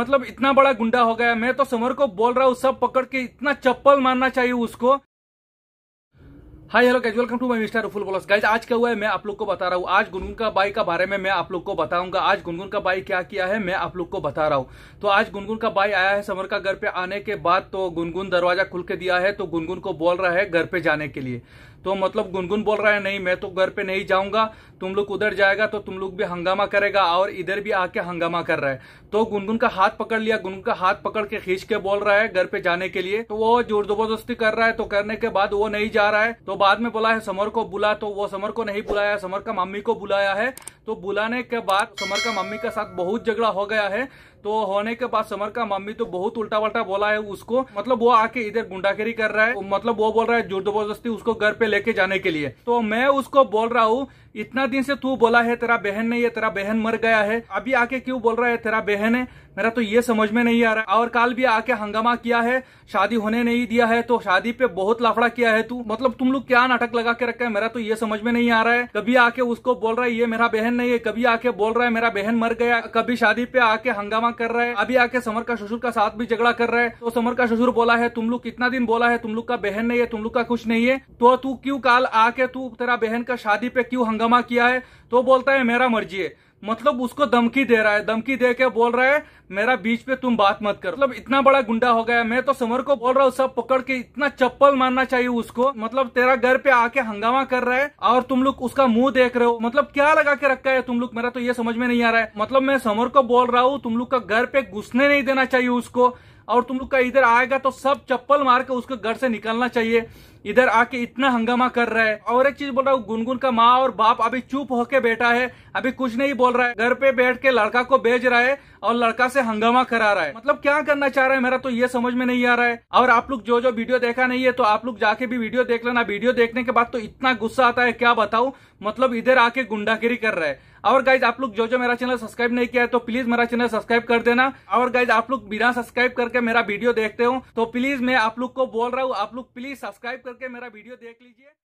मतलब इतना बड़ा गुंडा हो गया मैं तो समर को बोल रहा हूँ सब पकड़ के इतना चप्पल मारना चाहिए उसको hi hello guys welcome to my mister रफुल बोलस गाइज आज क्या हुआ है मैं आप लोग को बता रहा हूँ आज गुनगुन का बाई का बारे में मैं आप लोग को बताऊंगा आज गुनगुन का बाई क्या किया है मैं आप लोग को बता रहा हूँ तो आज गुनगुन का बाई आया है समर का घर पे आने के बाद तो गुनगुन दरवाजा खुल के दिया है तो गुनगुन को बोल रहा है घर पे जाने के लिए तो मतलब गुनगुन बोल रहा है नहीं मैं तो घर पे नहीं जाऊंगा तुम लोग उधर जाएगा तो तुम लोग भी हंगामा करेगा और इधर भी आके हंगामा कर रहा है तो गुनगुन का हाथ पकड़ लिया गुनगुन का हाथ पकड़ के खींच के बोल रहा है घर पे जाने के लिए तो वो जोर जबरदस्ती कर रहा है तो करने के बाद वो नहीं जा रहा है तो बाद में बोला है समर को बुला तो वो समर को नहीं बुलाया समर का मम्मी को बुलाया है तो बुलाने के बाद समर का मम्मी के साथ बहुत झगड़ा हो गया है तो होने के बाद समर का मम्मी तो बहुत उल्टा पल्टा बोला है उसको मतलब वो आके इधर गुंडागिरी कर रहा है मतलब वो बोल रहा है जोर जबरदस्ती उसको घर पे लेके जाने के लिए तो मैं उसको बोल रहा हूँ इतना दिन से तू बोला है तेरा बहन नहीं है तेरा बहन मर गया है अभी आके क्यों बोल रहा है तेरा बहन है मेरा तो ये समझ में नहीं आ रहा और काल भी आके हंगामा किया है शादी होने नहीं दिया है तो शादी पे बहुत लफड़ा किया है तू मतलब तुम लोग क्या नाटक लगा के रखा है मेरा तो ये समझ में नहीं आ रहा है कभी आके उसको बोल रहा है ये मेरा बहन नहीं है कभी आके बोल रहा है मेरा बहन मर गया कभी शादी पे आके हंगामा मांग कर रहा है अभी आके समर का ससुर का साथ भी झगड़ा कर रहा है तो समर का ससुर बोला है तुम लोग कितना दिन बोला है तुम लोग का बहन नहीं है तुम लोग का कुछ नहीं है तो तू क्यों काल आके तू तेरा बहन का शादी पे क्यों हंगामा किया है तो बोलता है मेरा मर्जी है मतलब उसको धमकी दे रहा है धमकी दे के बोल रहा है मेरा बीच पे तुम बात मत करो मतलब इतना बड़ा गुंडा हो गया मैं तो समर को बोल रहा हूँ सब पकड़ के इतना चप्पल मारना चाहिए उसको मतलब तेरा घर पे आके हंगामा कर रहा है और तुम लोग उसका मुंह देख रहे हो मतलब क्या लगा के रखा है तुम लोग मेरा तो ये समझ में नहीं आ रहा है मतलब मैं समर को बोल रहा हूँ तुम लोग का घर पे घुसने नहीं देना चाहिए उसको और तुम लोग का इधर आएगा तो सब चप्पल मार के उसको घर से निकलना चाहिए इधर आके इतना हंगामा कर रहा है और एक चीज बोल रहा हूँ गुनगुन का माँ और बाप अभी चुप होके बैठा है अभी कुछ नहीं बोल रहा है घर पे बैठ के लड़का को भेज रहा है और लड़का से हंगामा करा रहा है मतलब क्या करना चाह रहा है मेरा तो ये समझ में नहीं आ रहा है और आप लोग जो जो वीडियो देखा नहीं है तो आप लोग जाके भी वीडियो देख लेना वीडियो देखने के बाद तो इतना गुस्सा आता है क्या बताऊ मतलब इधर आके गुंडागिरी कर रहा है और गाइज आप लोग जो जो मेरा चैनल सब्सक्राइब नहीं किया है तो प्लीज मेरा चैनल सब्सक्राइब कर देना और गाइज आप लोग बिना सब्सक्राइब करके मेरा वीडियो देखते हो तो प्लीज मैं आप लोग को बोल रहा हूँ आप लोग प्लीज सब्सक्राइब करके मेरा वीडियो देख लीजिए